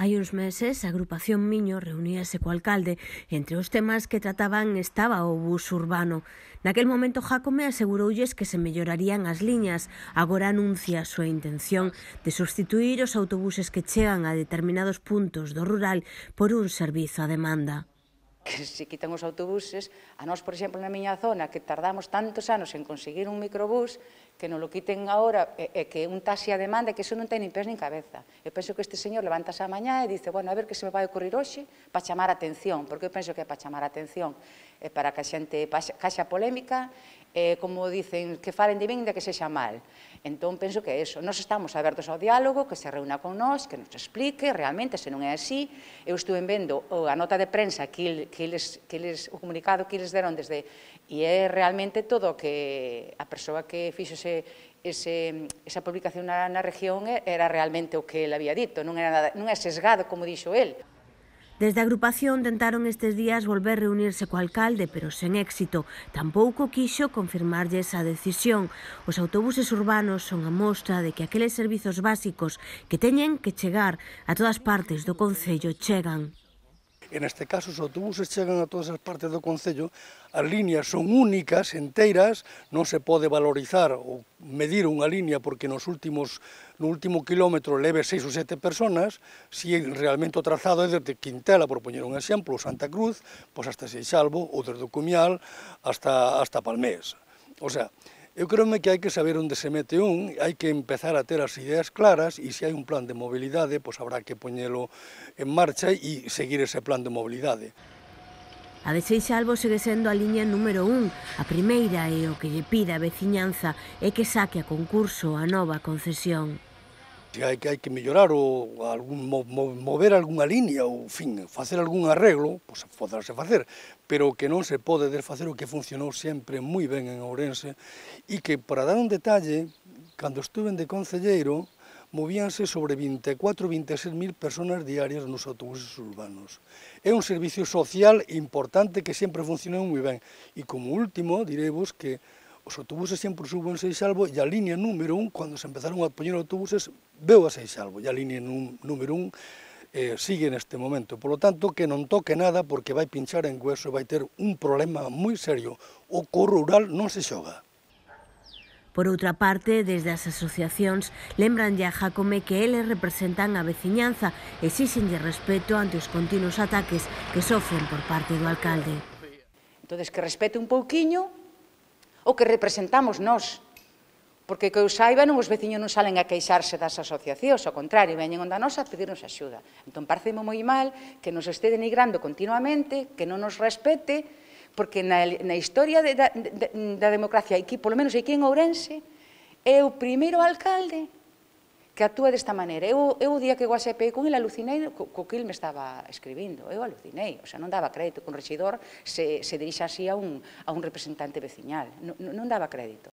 Hai uns meses, a agrupación Miño reuníase co alcalde. Entre os temas que trataban estaba o bus urbano. Naquel momento, Jacome aseguroulles que se mellorarían as liñas. Agora anuncia a súa intención de sustituir os autobuses que chegan a determinados puntos do rural por un servizo a demanda que se quitan os autobuses, a nós, por exemplo, na miña zona, que tardamos tantos anos en conseguir un microbús, que non lo quiten agora, e, e que un taxi a demanda, que iso non ten nin pés nin cabeza. Eu penso que este señor levanta xa mañá e dice, bueno, a ver que se me vai ocurrir hoxe para chamar a atención, porque eu penso que é para chamar a atención, e para que a xente caixa polémica eh, como dicen, que falen de min de que sexa mal. Entón, penso que é eso. Nos estamos abertos ao diálogo, que se reúna con nós, que nos explique realmente se non é así. Eu estuve vendo a nota de prensa que, que, les, que les, o comunicado que les deron desde... E é realmente todo que a persoa que fixose ese, esa publicación na, na región era realmente o que ele había dito, non, era nada, non é sesgado, como dixo el. Desde a agrupación tentaron estes días volver reunirse co alcalde, pero sen éxito. Tampouco quixo confirmarlle esa decisión. Os autobuses urbanos son a mostra de que aqueles servizos básicos que teñen que chegar a todas partes do Concello chegan. En este caso os autobuses chegan a todas as partes do Concello, as líneas son únicas, enteiras, non se pode valorizar ou medir unha línea porque nos últimos, no último kilómetro leve seis ou sete personas, se realmente o trazado é desde Quintela, por poñer un exemplo, Santa Cruz, pois hasta Seixalvo ou desde Comial, Cumial hasta, hasta Palmés. O sea, Eu creo que hai que saber onde se mete un, hai que empezar a ter as ideas claras e se hai un plan de mobilidade, pois habrá que poñelo en marcha e seguir ese plan de mobilidade. A de Seix Albo segue sendo a liña número un. A primeira e o que lle pida a veciñanza é que saque a concurso a nova concesión que hai, que hai que mellorar ou algún, mover algunha línea ou, fin, facer algún arreglo, pois poderase facer, pero que non se pode desfacer o que funcionou sempre moi ben en Ourense e que, para dar un detalle, cando estuven de concelleiro, movíanse sobre 24 26 mil personas diarias nos autobuses urbanos. É un servicio social importante que sempre funcionou moi ben. E como último, diremos que os autobuses sempre subense seis salvo e a línea número un, cando se empezaron a poñer autobuses, veu a Seixalvo, e a línea número un eh, sigue neste momento. Por lo tanto, que non toque nada porque vai pinchar en hueso e vai ter un problema moi serio. O co rural non se xoga. Por outra parte, desde as asociacións lembranlle a Jacome que eles representan a veciñanza e xixenlle respeto ante os continuos ataques que sofren por parte do alcalde. Entonces que respete un pouquiño o que representamos nós, Porque que eu saiba non os veciños non salen a queixarse das asociacións, ao contrario, veñen onda nosa a pedirnos axuda. Entón, parece moi mal que nos este denigrando continuamente, que non nos respete, porque na, na historia de, da, de, da democracia aquí, polo menos aquí en Ourense, é o primeiro alcalde que actúa desta maneira. Eu, eu o día que guasepei con ele alucinei co, co que ele me estaba escribindo. Eu alucinei, o sea, non daba crédito que un rexidor se, se dirixa así a un, a un representante veciñal. Non, non daba crédito.